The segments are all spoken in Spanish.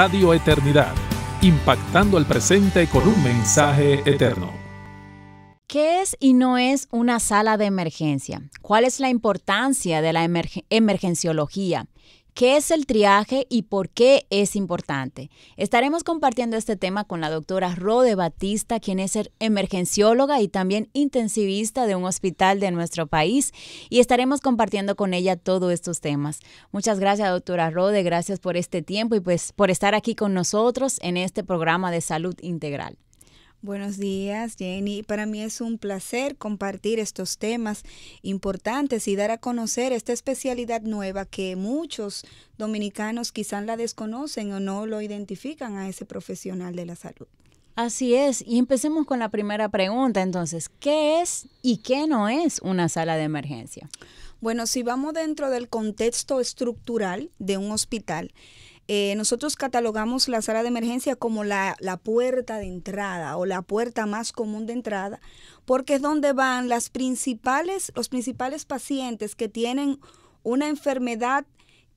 Radio Eternidad, impactando el presente con un mensaje eterno. ¿Qué es y no es una sala de emergencia? ¿Cuál es la importancia de la emergenciología? ¿Qué es el triaje y por qué es importante? Estaremos compartiendo este tema con la doctora Rode Batista, quien es emergencióloga y también intensivista de un hospital de nuestro país, y estaremos compartiendo con ella todos estos temas. Muchas gracias, doctora Rode, gracias por este tiempo y pues por estar aquí con nosotros en este programa de salud integral. Buenos días, Jenny. Para mí es un placer compartir estos temas importantes y dar a conocer esta especialidad nueva que muchos dominicanos quizás la desconocen o no lo identifican a ese profesional de la salud. Así es, y empecemos con la primera pregunta entonces, ¿qué es y qué no es una sala de emergencia? Bueno, si vamos dentro del contexto estructural de un hospital, eh, nosotros catalogamos la sala de emergencia como la, puerta de entrada o la puerta más común de entrada, porque es donde van los principales pacientes que tienen una enfermedad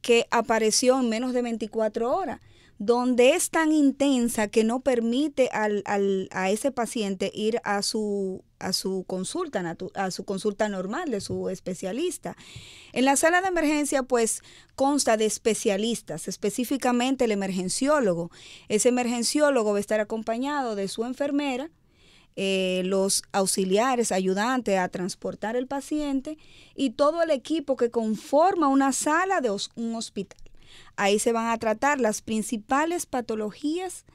que apareció en menos de 24 horas, donde es tan intensa que no permite a ese paciente ir a su a su consulta, a su consulta normal de su especialista. En la sala de emergencia, pues, consta de especialistas, específicamente el emergenciólogo. Ese emergenciólogo va a estar acompañado de su enfermera, eh, los auxiliares, ayudantes a transportar el paciente y todo el equipo que conforma una sala de un hospital. Ahí se van a tratar las principales patologías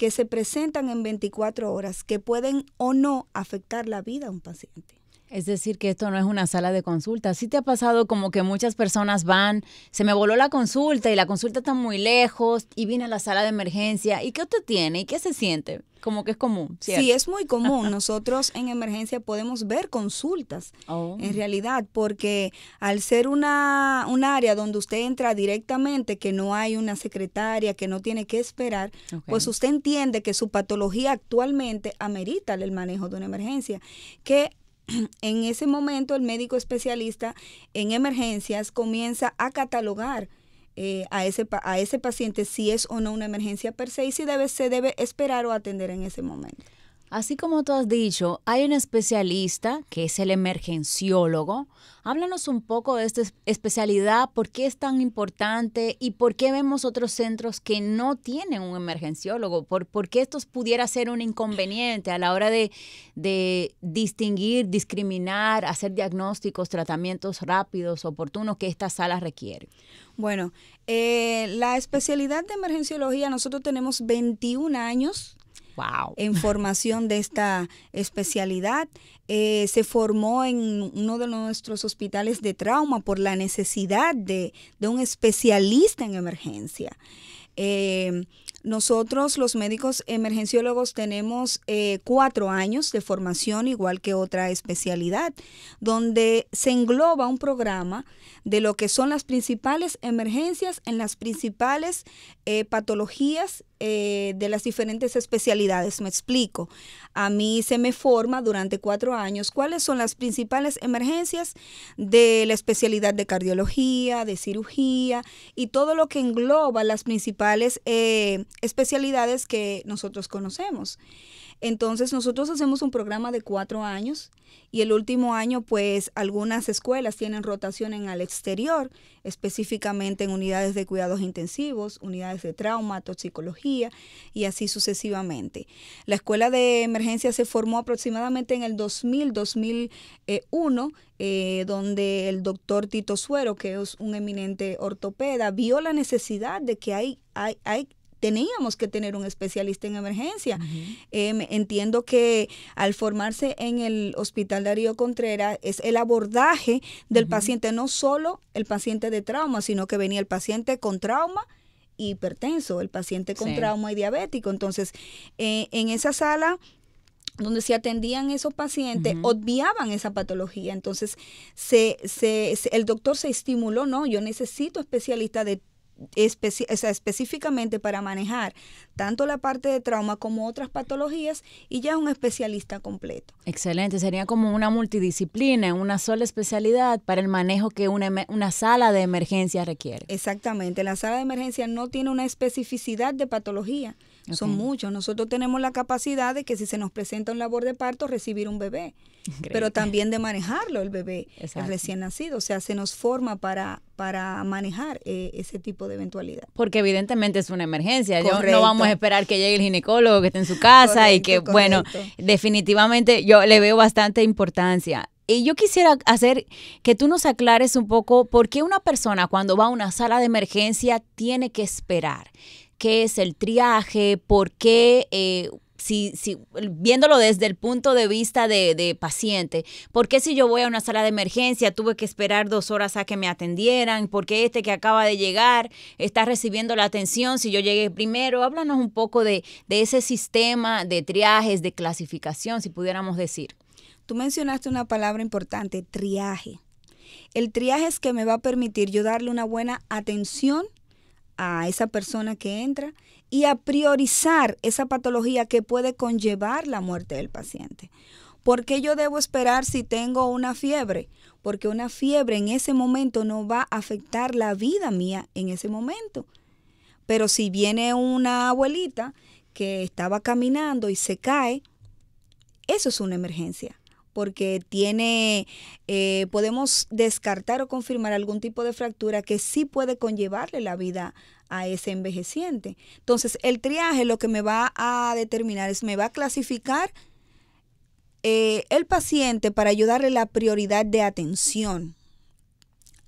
que se presentan en 24 horas que pueden o no afectar la vida a un paciente. Es decir, que esto no es una sala de consulta. ¿Sí te ha pasado como que muchas personas van, se me voló la consulta y la consulta está muy lejos y vine a la sala de emergencia? ¿Y qué usted tiene? ¿Y qué se siente? Como que es común. Sí, es muy común. Nosotros en emergencia podemos ver consultas, oh. en realidad, porque al ser una, un área donde usted entra directamente, que no hay una secretaria, que no tiene que esperar, pues usted entiende que su patología actualmente amerita el manejo de una emergencia, que en ese momento el médico especialista en emergencias comienza a catalogar eh, a, ese, a ese paciente si es o no una emergencia per se y si debe, se debe esperar o atender en ese momento. Así como tú has dicho, hay un especialista que es el emergenciólogo. Háblanos un poco de esta especialidad, por qué es tan importante y por qué vemos otros centros que no tienen un emergenciólogo, por, qué esto pudiera ser un inconveniente a la hora de, distinguir, discriminar, hacer diagnósticos, tratamientos rápidos, oportunos que esta sala requiere. Bueno, eh, la especialidad de emergenciología, nosotros tenemos 21 años en formación de esta especialidad. Eh, se formó en uno de nuestros hospitales de trauma por la necesidad de, un especialista en emergencia. Eh, nosotros los médicos emergenciólogos tenemos eh, cuatro años de formación, igual que otra especialidad, donde se engloba un programa de lo que son las principales emergencias en las principales patologías eh, de las diferentes especialidades. Me explico. A mí se me forma durante cuatro años cuáles son las principales emergencias de la especialidad de cardiología, de cirugía y todo lo que engloba las principales eh, especialidades que nosotros conocemos. Entonces nosotros hacemos un programa de cuatro años y el último año pues algunas escuelas tienen rotación en al exterior, específicamente en unidades de cuidados intensivos, unidades de trauma, toxicología y así sucesivamente. La escuela de emergencia se formó aproximadamente en el 2000-2001, eh, eh, donde el doctor Tito Suero, que es un eminente ortopeda, vio la necesidad de que hay, hay, hay teníamos que tener un especialista en emergencia. Em, entiendo que al formarse en el Hospital Darío Contreras es el abordaje del paciente, no solo el paciente de trauma, sino que venía el paciente con trauma hipertenso, el paciente con trauma y diabético. Entonces, eh, en esa sala donde se atendían esos pacientes, obviaban esa patología. Entonces, se, el doctor se estimuló, no, yo necesito especialista de específicamente para manejar tanto la parte de trauma como otras patologías y ya es un especialista completo. Excelente, sería como una multidisciplina, una sola especialidad para el manejo que una, una sala de emergencia requiere. Exactamente, la sala de emergencia no tiene una especificidad de patología. Son muchos. Nosotros tenemos la capacidad de que si se nos presenta un labor de parto, recibir un bebé, pero también de manejarlo el bebé, recién nacido. O sea, se nos forma para, para manejar eh, ese tipo de eventualidad. Porque evidentemente es una emergencia. Yo, no vamos a esperar que llegue el ginecólogo, que esté en su casa y que, bueno, definitivamente yo le veo bastante importancia y yo quisiera hacer que tú nos aclares un poco por qué una persona cuando va a una sala de emergencia tiene que esperar qué es el triaje, por qué... Eh, si, si, viéndolo desde el punto de vista de, paciente, ¿por qué si yo voy a una sala de emergencia tuve que esperar dos horas a que me atendieran? ¿Por qué este que acaba de llegar está recibiendo la atención si yo llegué primero? Háblanos un poco de, de ese sistema de triajes, de clasificación, si pudiéramos decir. Tú mencionaste una palabra importante, triaje. El triaje es que me va a permitir yo darle una buena atención a esa persona que entra y a priorizar esa patología que puede conllevar la muerte del paciente. ¿Por qué yo debo esperar si tengo una fiebre? Porque una fiebre en ese momento no va a afectar la vida mía en ese momento. Pero si viene una abuelita que estaba caminando y se cae, eso es una emergencia porque tiene, eh, podemos descartar o confirmar algún tipo de fractura que sí puede conllevarle la vida a ese envejeciente. Entonces, el triaje lo que me va a determinar es, me va a clasificar eh, el paciente para ayudarle la prioridad de atención.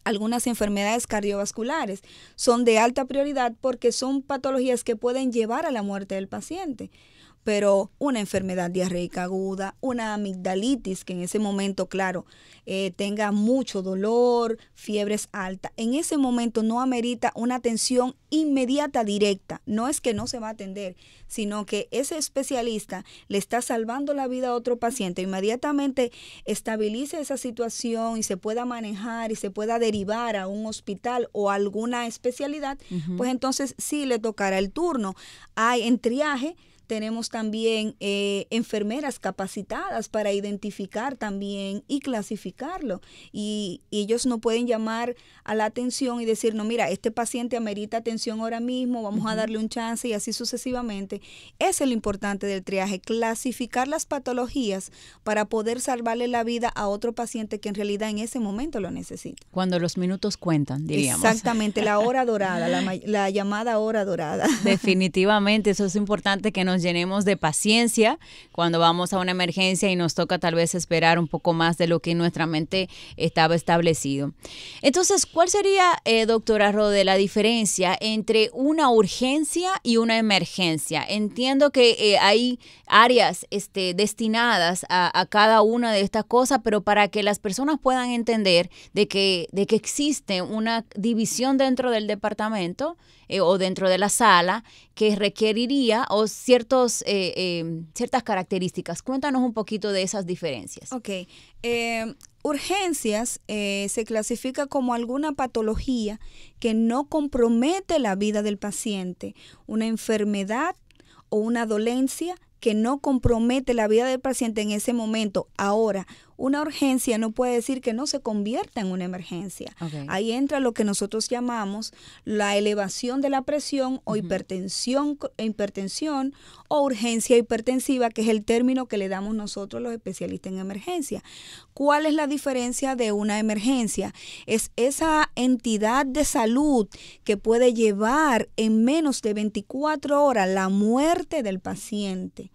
Algunas enfermedades cardiovasculares son de alta prioridad porque son patologías que pueden llevar a la muerte del paciente pero una enfermedad diarreica aguda, una amigdalitis que en ese momento, claro, eh, tenga mucho dolor, fiebres altas, en ese momento no amerita una atención inmediata directa. No es que no se va a atender, sino que ese especialista le está salvando la vida a otro paciente. Inmediatamente estabilice esa situación y se pueda manejar y se pueda derivar a un hospital o alguna especialidad, pues entonces sí le tocará el turno. Hay en triaje tenemos también eh, enfermeras capacitadas para identificar también y clasificarlo. Y, ellos no pueden llamar a la atención y decir, no, mira, este paciente amerita atención ahora mismo, vamos a darle un chance y así sucesivamente. es lo importante del triaje, clasificar las patologías para poder salvarle la vida a otro paciente que en realidad en ese momento lo necesita. Cuando los minutos cuentan, diríamos. Exactamente, la hora dorada, la, la llamada hora dorada. Definitivamente, eso es importante que nos llenemos de paciencia cuando vamos a una emergencia y nos toca tal vez esperar un poco más de lo que nuestra mente estaba establecido. Entonces, ¿cuál sería, eh, doctora Rode, la diferencia entre una urgencia y una emergencia? Entiendo que eh, hay áreas este, destinadas a, a cada una de estas cosas, pero para que las personas puedan entender de que, de que existe una división dentro del departamento, eh, o dentro de la sala que requeriría o ciertos, eh, eh, ciertas características. Cuéntanos un poquito de esas diferencias. Ok. urgencias se clasifica como alguna patología que no compromete la vida del paciente, una enfermedad o una dolencia que no compromete la vida del paciente en ese momento. Ahora, una urgencia no puede decir que no se convierta en una emergencia. Ahí entra lo que nosotros llamamos la elevación de la presión o hipertensión, o urgencia hipertensiva, que es el término que le damos nosotros los especialistas en emergencia. ¿Cuál es la diferencia de una emergencia? Es esa entidad de salud que puede llevar en menos de 24 horas la muerte del paciente.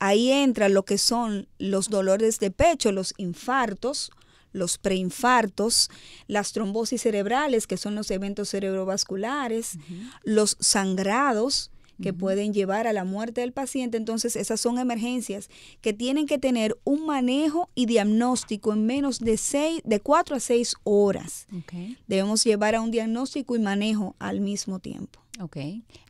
Ahí entra lo que son los dolores de pecho, los infartos, los preinfartos, las trombosis cerebrales, que son los eventos cerebrovasculares, los sangrados, que pueden llevar a la muerte del paciente. Entonces, esas son emergencias que tienen que tener un manejo y diagnóstico en menos de seis, de 4 a seis horas. Debemos llevar a un diagnóstico y manejo al mismo tiempo. Ok,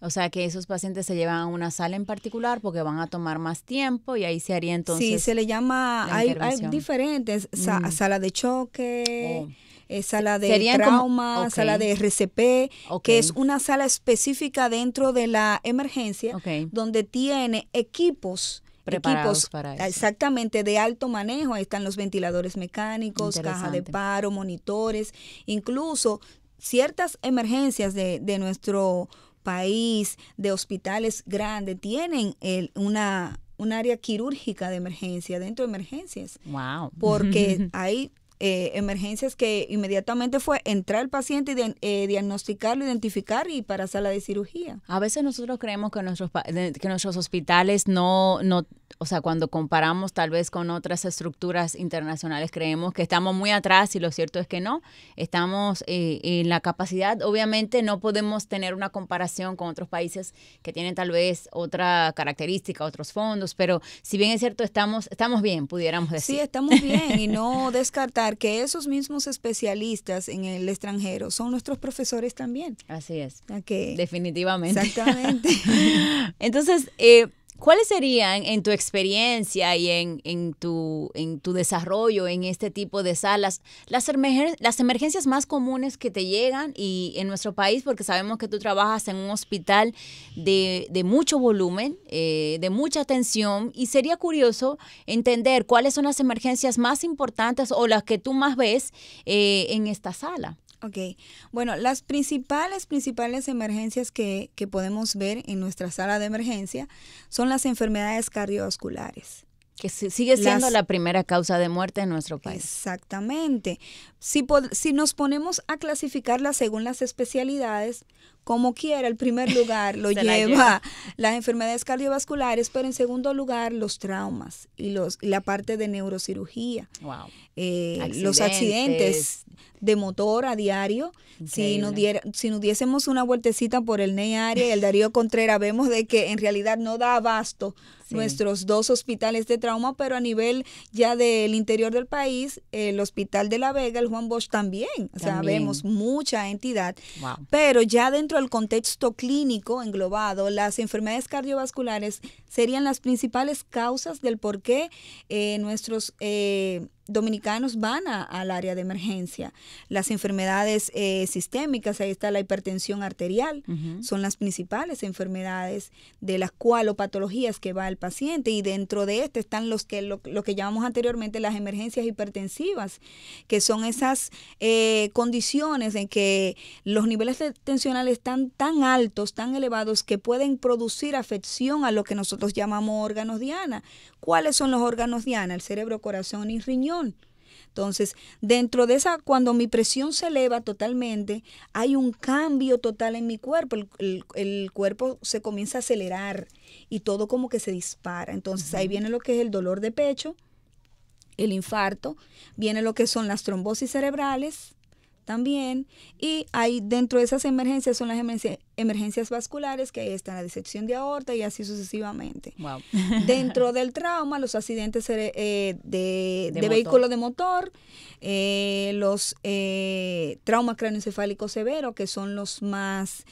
o sea que esos pacientes se llevan a una sala en particular porque van a tomar más tiempo y ahí se haría entonces. Sí, se le llama, hay, diferentes, mm. sala de choque. Oh. Es eh, sala de trauma, sala de RCP, que es una sala específica dentro de la emergencia, donde tiene equipos equipos para exactamente de alto manejo. Ahí están los ventiladores mecánicos, caja de paro, monitores, incluso ciertas emergencias de, de nuestro país, de hospitales grandes, tienen el, una un área quirúrgica de emergencia, dentro de emergencias. Wow. Porque hay Eh, emergencias que inmediatamente fue entrar al paciente y eh, diagnosticarlo, identificar y para sala de cirugía. A veces nosotros creemos que nuestros, que nuestros hospitales no, no, o sea, cuando comparamos tal vez con otras estructuras internacionales, creemos que estamos muy atrás y lo cierto es que no. Estamos eh, en la capacidad, obviamente no podemos tener una comparación con otros países que tienen tal vez otra característica, otros fondos, pero si bien es cierto, estamos, estamos bien, pudiéramos decir. Sí, estamos bien y no descartar que esos mismos especialistas en el extranjero son nuestros profesores también. Así es. Okay. Definitivamente. Exactamente. Entonces, eh, ¿Cuáles serían en tu experiencia y en, en, tu, desarrollo en este tipo de salas las, las emergencias más comunes que te llegan y en nuestro país? Porque sabemos que tú trabajas en un hospital de, mucho volumen, eh, de mucha atención y sería curioso entender cuáles son las emergencias más importantes o las que tú más ves eh, en esta sala. Ok, bueno, las principales, principales emergencias que, que podemos ver en nuestra sala de emergencia son las enfermedades cardiovasculares que sigue siendo la primera causa de muerte en nuestro país. Exactamente. Si, si nos ponemos a clasificarlas según las especialidades, como quiera, el primer lugar lo lleva, las enfermedades cardiovasculares, pero en segundo lugar los traumas y los la parte de neurocirugía. Eh, los accidentes de motor a diario. Si nos, si nos diésemos una vueltecita por el NEI el Darío Contreras, vemos de que en realidad no da abasto nuestros dos hospitales de trauma, pero a nivel ya del interior del país, el Hospital de La Vega, el Juan Bosch también. O sea, vemos mucha entidad. Pero ya dentro el contexto clínico englobado, las enfermedades cardiovasculares serían las principales causas del por qué eh, nuestros eh, dominicanos van a, al área de emergencia. Las enfermedades eh, sistémicas, ahí está la hipertensión arterial, son las principales enfermedades de las cuales o patologías que va el paciente y dentro de este están los que lo, que llamamos anteriormente las emergencias hipertensivas, que son esas eh, condiciones en que los niveles de tensionales están tan altos, tan elevados que pueden producir afección a lo que nosotros llamamos órganos diana, ¿Cuáles son los órganos diana? El cerebro, corazón y riñón. Entonces, dentro de esa, cuando mi presión se eleva totalmente, hay un cambio total en mi cuerpo. El, cuerpo se comienza a acelerar y todo como que se dispara. Entonces, ahí viene lo que es el dolor de pecho, el infarto, viene lo que son las trombosis cerebrales, también. Y hay dentro de esas emergencias son las emergencias, vasculares, que ahí está la disección de aorta y así sucesivamente. dentro del trauma, los accidentes eh, de, de, vehículo de motor, eh, los eh, traumas cráneoencefálicos severos, que son los más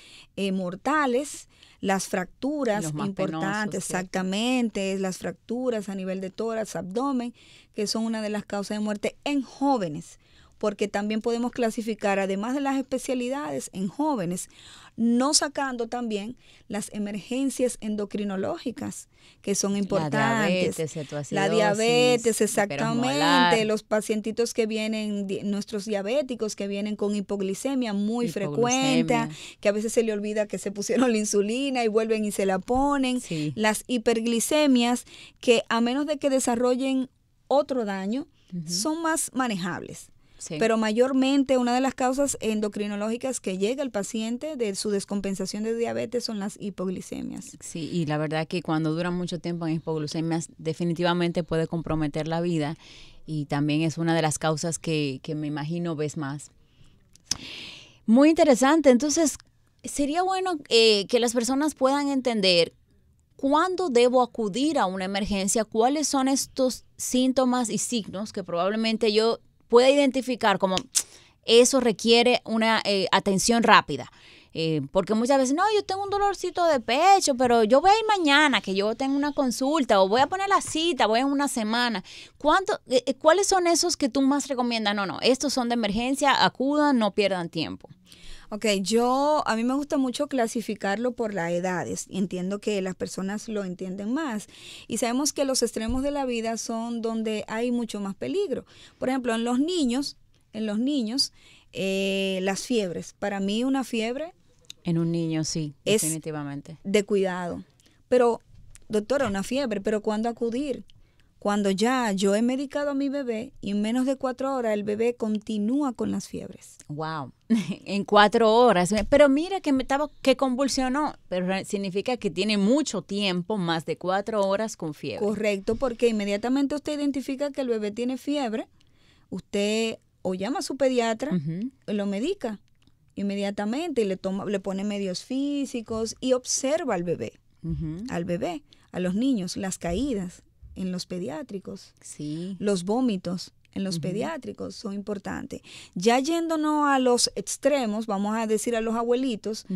mortales las fracturas importantes, exactamente, las fracturas a nivel de tórax, abdomen, que son una de las causas de muerte en jóvenes porque también podemos clasificar, además de las especialidades, en jóvenes, no sacando también las emergencias endocrinológicas, que son importantes. La diabetes, la diabetes exactamente, los pacientitos que vienen, nuestros diabéticos que vienen con hipoglicemia muy frecuente, que a veces se le olvida que se pusieron la insulina y vuelven y se la ponen, las hiperglicemias, que a menos de que desarrollen otro daño, son más manejables. Pero mayormente una de las causas endocrinológicas que llega al paciente de su descompensación de diabetes son las hipoglucemias. Sí, y la verdad que cuando dura mucho tiempo en hipoglucemias definitivamente puede comprometer la vida y también es una de las causas que, me imagino ves más. Muy interesante, entonces sería bueno eh, que las personas puedan entender cuándo debo acudir a una emergencia, cuáles son estos síntomas y signos que probablemente yo pueda identificar como eso requiere una eh, atención rápida. Eh, porque muchas veces, no, yo tengo un dolorcito de pecho, pero yo voy a ir mañana, que yo tengo una consulta, o voy a poner la cita, voy en una semana. ¿Cuánto, eh, ¿Cuáles son esos que tú más recomiendas? No, no, estos son de emergencia, acudan, no pierdan tiempo. Ok, yo, a mí me gusta mucho clasificarlo por las edades. Entiendo que las personas lo entienden más. Y sabemos que los extremos de la vida son donde hay mucho más peligro. Por ejemplo, en los niños, en los niños, eh, las fiebres. Para mí una fiebre... En un niño, sí, es definitivamente. De cuidado. Pero, doctora, una fiebre, pero ¿cuándo acudir? cuando ya yo he medicado a mi bebé y en menos de cuatro horas el bebé continúa con las fiebres. Wow, en cuatro horas. Pero mira que me estaba, que convulsionó, pero significa que tiene mucho tiempo, más de cuatro horas con fiebre. Correcto, porque inmediatamente usted identifica que el bebé tiene fiebre, usted o llama a su pediatra, lo medica inmediatamente y le toma, le pone medios físicos y observa al bebé, al bebé, a los niños, las caídas en los pediátricos. Sí. Los vómitos en los pediátricos son importantes. Ya yéndonos a los extremos, vamos a decir a los abuelitos,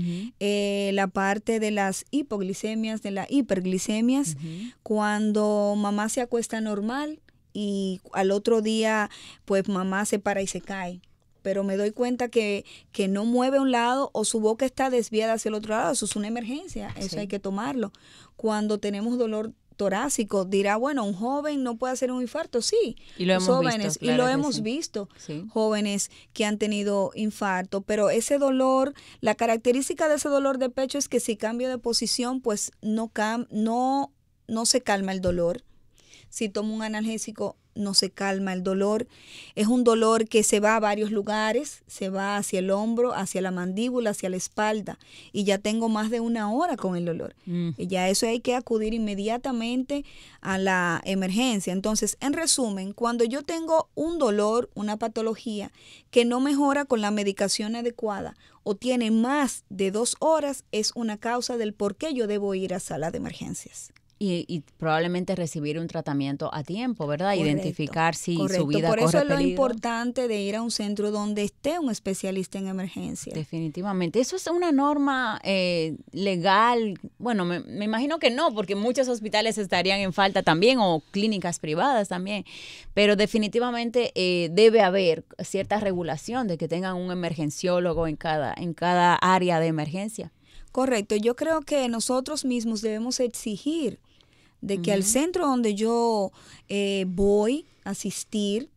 eh, la parte de las hipoglicemias, de las hiperglicemias, cuando mamá se acuesta normal y al otro día pues mamá se para y se cae pero me doy cuenta que, que, no mueve un lado o su boca está desviada hacia el otro lado. Eso es una emergencia, eso hay que tomarlo. Cuando tenemos dolor torácico. Dirá, bueno, un joven no puede hacer un infarto, sí. jóvenes, y lo hemos visto, jóvenes que han tenido infarto, pero ese dolor, la característica de ese dolor de pecho es que si cambio de posición, pues no, no, no se calma el dolor si tomo un analgésico no se calma el dolor. Es un dolor que se va a varios lugares, se va hacia el hombro, hacia la mandíbula, hacia la espalda. Y ya tengo más de una hora con el dolor. Mm. Y ya eso hay que acudir inmediatamente a la emergencia. Entonces, en resumen, cuando yo tengo un dolor, una patología que no mejora con la medicación adecuada o tiene más de dos horas, es una causa del por qué yo debo ir a sala de emergencias y, probablemente recibir un tratamiento a tiempo, ¿verdad? Identificar si su vida Por eso es lo importante de ir a un centro donde esté un especialista en emergencia. Definitivamente. Eso es una norma eh, legal. Bueno, me, imagino que no, porque muchos hospitales estarían en falta también o clínicas privadas también. Pero definitivamente eh, debe haber cierta regulación de que tengan un emergenciólogo en cada, en cada área de emergencia. Correcto, yo creo que nosotros mismos debemos exigir de que al centro donde yo eh, voy a asistir,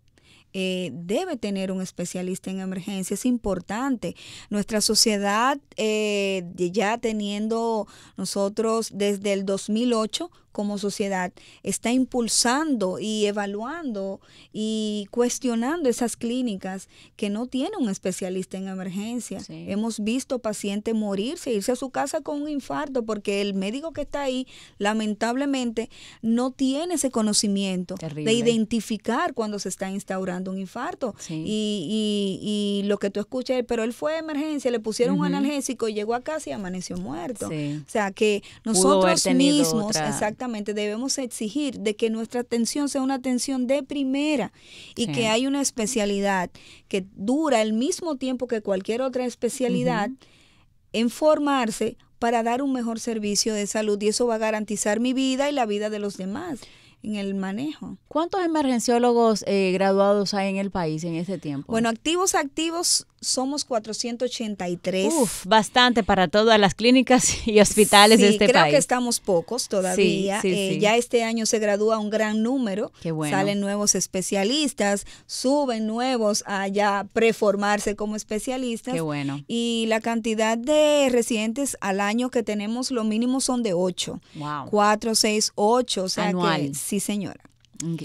eh, debe tener un especialista en emergencia. Es importante. Nuestra sociedad, eh, ya teniendo nosotros desde el 2008, como sociedad está impulsando y evaluando y cuestionando esas clínicas que no tienen un especialista en emergencia. Hemos visto pacientes morirse, irse a su casa con un infarto porque el médico que está ahí lamentablemente no tiene ese conocimiento de identificar cuando se está instaurando un infarto. Y, y, lo que tú escuchas, pero él fue de emergencia, le pusieron un analgésico, llegó a casa y amaneció muerto. O sea que nosotros mismos, exactamente, debemos exigir de que nuestra atención sea una atención de primera y que hay una especialidad que dura el mismo tiempo que cualquier otra especialidad en formarse para dar un mejor servicio de salud y eso va a garantizar mi vida y la vida de los demás en el manejo. ¿Cuántos emergenciólogos eh, graduados hay en el país en este tiempo? Bueno, activos, activos somos 483. Uf, bastante para todas las clínicas y hospitales de este país. Creo que estamos pocos todavía. eh, ya este año se gradúa un gran número. Qué bueno. Salen nuevos especialistas, suben nuevos a ya preformarse como especialistas. Qué bueno. Y la cantidad de residentes al año que tenemos, lo mínimo son de 8. Wow. 4, 6, 8. O sea Anual. sí, señora.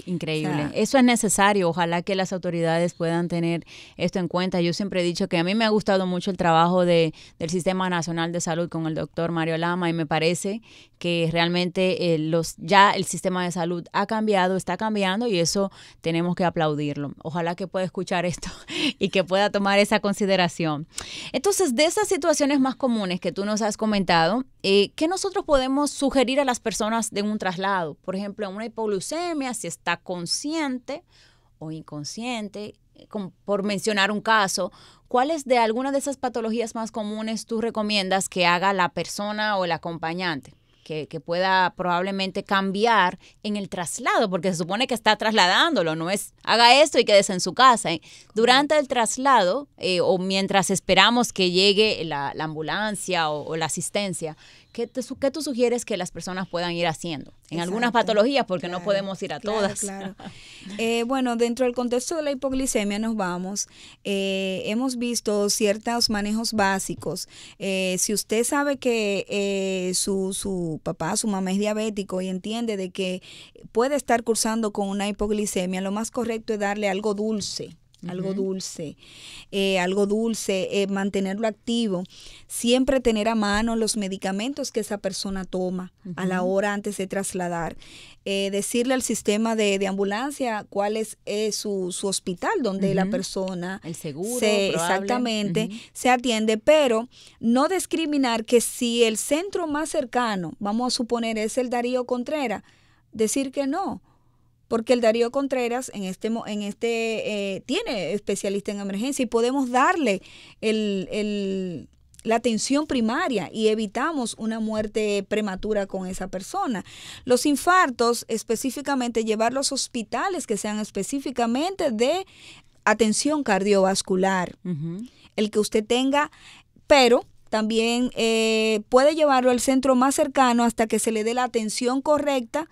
Increíble. Eso es necesario. Ojalá que las autoridades puedan tener esto en cuenta. Yo siempre he dicho que a mí me ha gustado mucho el trabajo de, del Sistema Nacional de Salud con el doctor Mario Lama y me parece que realmente eh, los, ya el sistema de salud ha cambiado, está cambiando y eso tenemos que aplaudirlo. Ojalá que pueda escuchar esto y que pueda tomar esa consideración. Entonces, de esas situaciones más comunes que tú nos has comentado, eh, ¿Qué nosotros podemos sugerir a las personas de un traslado? Por ejemplo, en una hipoglucemia, si está consciente o inconsciente, eh, por mencionar un caso, ¿cuáles de alguna de esas patologías más comunes tú recomiendas que haga la persona o el acompañante? que, pueda probablemente cambiar en el traslado, porque se supone que está trasladándolo, no es haga esto y quédese en su casa. ¿eh? Durante el traslado eh, o mientras esperamos que llegue la, ambulancia o, la asistencia, ¿qué, qué tú sugieres que las personas puedan ir haciendo? En algunas patologías, porque no podemos ir a todas. Eh, bueno, dentro del contexto de la hipoglicemia nos vamos. Eh, hemos visto ciertos manejos básicos. Eh, si usted sabe que su, su papá, su mamá es diabético y entiende de que puede estar cursando con una hipoglicemia, lo más correcto es darle algo dulce eh, algo dulce, algo eh, dulce, mantenerlo activo, siempre tener a mano los medicamentos que esa persona toma a la hora antes de trasladar, eh, decirle al sistema de, de ambulancia cuál es su, su, hospital donde la persona, el seguro, exactamente, se atiende, pero no discriminar que si el centro más cercano, vamos a suponer, es el Darío Contreras, decir que no porque el Darío Contreras en este, en este eh, tiene especialista en emergencia y podemos darle el, la atención primaria y evitamos una muerte prematura con esa persona. Los infartos, específicamente, llevarlos los hospitales que sean específicamente de atención cardiovascular. El que usted tenga, pero también eh, puede llevarlo al centro más cercano hasta que se le dé la atención correcta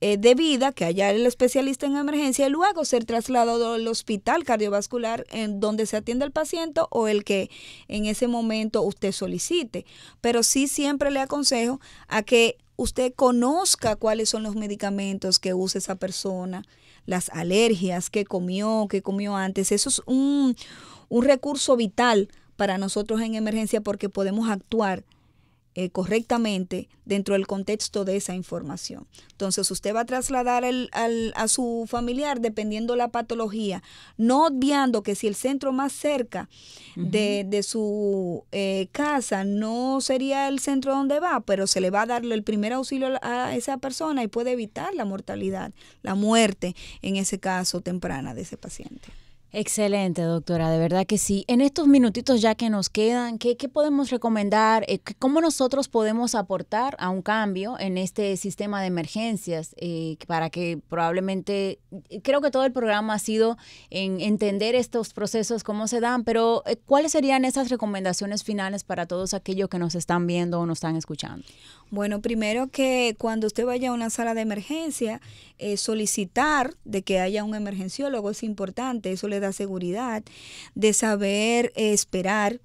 eh, de vida que haya el especialista en emergencia y luego ser trasladado al hospital cardiovascular en donde se atienda el paciente o el que en ese momento usted solicite. Pero sí siempre le aconsejo a que usted conozca cuáles son los medicamentos que usa esa persona, las alergias que comió, que comió antes. Eso es un, un recurso vital para nosotros en emergencia porque podemos actuar eh, correctamente dentro del contexto de esa información. Entonces usted va a trasladar al, a su familiar dependiendo la patología, no obviando que si el centro más cerca de, de, su eh, casa no sería el centro donde va, pero se le va a dar el primer auxilio a esa persona y puede evitar la mortalidad, la muerte en ese caso temprana de ese paciente. Excelente, doctora, de verdad que sí. En estos minutitos ya que nos quedan, ¿qué, podemos recomendar? Eh, ¿Cómo nosotros podemos aportar a un cambio en este sistema de emergencias? Eh, para que probablemente, eh, creo que todo el programa ha sido en entender estos procesos, cómo se dan, pero ¿cuáles serían esas recomendaciones finales para todos aquellos que nos están viendo o nos están escuchando? Bueno, primero que cuando usted vaya a una sala de emergencia, solicitar de que haya un emergenciólogo es importante, eso le da seguridad, de saber eh, esperar.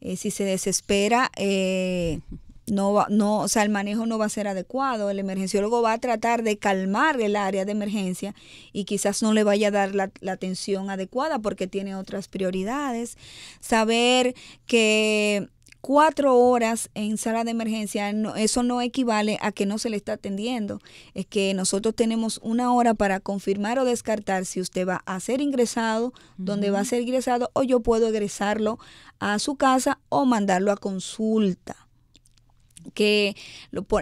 Eh, si se desespera, eh, no, no, o sea, el manejo no va a ser adecuado. El emergenciólogo va a tratar de calmar el área de emergencia y quizás no le vaya a dar la atención adecuada porque tiene otras prioridades. Saber que cuatro horas en sala de emergencia, no, eso no equivale a que no se le está atendiendo. Es que nosotros tenemos una hora para confirmar o descartar si usted va a ser ingresado, donde dónde va a ser ingresado, o yo puedo egresarlo a su casa o mandarlo a consulta que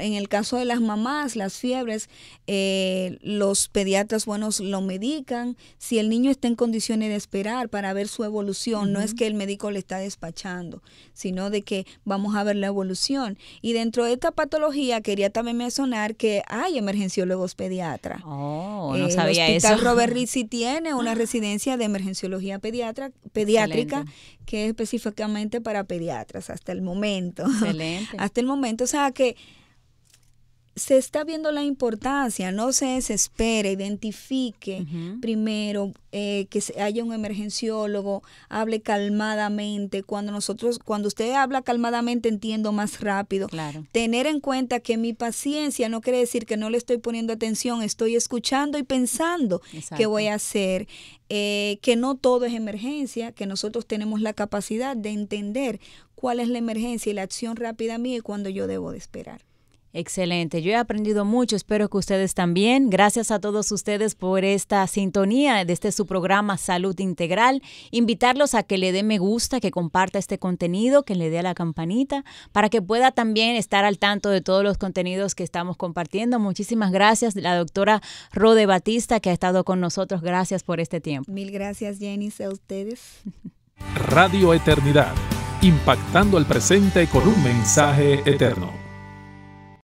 en el caso de las mamás, las fiebres, eh, los pediatras buenos lo medican. Si el niño está en condiciones de esperar para ver su evolución, no es que el médico le está despachando, sino de que vamos a ver la evolución. Y dentro de esta patología quería también mencionar que hay emergenciólogos pediatras. Oh, no eh, sabía el hospital eso. Robert Rizzi tiene una residencia de emergenciología pediatra, pediátrica que es específicamente para pediatras hasta el momento. Excelente. hasta el momento o sea que se está viendo la importancia, no se desespere, identifique primero, eh, que haya un emergenciólogo, hable calmadamente. Cuando nosotros, cuando usted habla calmadamente, entiendo más rápido. Claro. Tener en cuenta que mi paciencia no quiere decir que no le estoy poniendo atención, estoy escuchando y pensando qué voy a hacer. Eh, que no todo es emergencia, que nosotros tenemos la capacidad de entender cuál es la emergencia y la acción rápida mía y cuándo yo debo de esperar. Excelente, yo he aprendido mucho, espero que ustedes también. Gracias a todos ustedes por esta sintonía este su programa Salud Integral. Invitarlos a que le dé me gusta, que comparta este contenido, que le dé a la campanita, para que pueda también estar al tanto de todos los contenidos que estamos compartiendo. Muchísimas gracias, la doctora Rode Batista, que ha estado con nosotros. Gracias por este tiempo. Mil gracias, Jenny, a ustedes. Radio Eternidad impactando al presente con un mensaje eterno.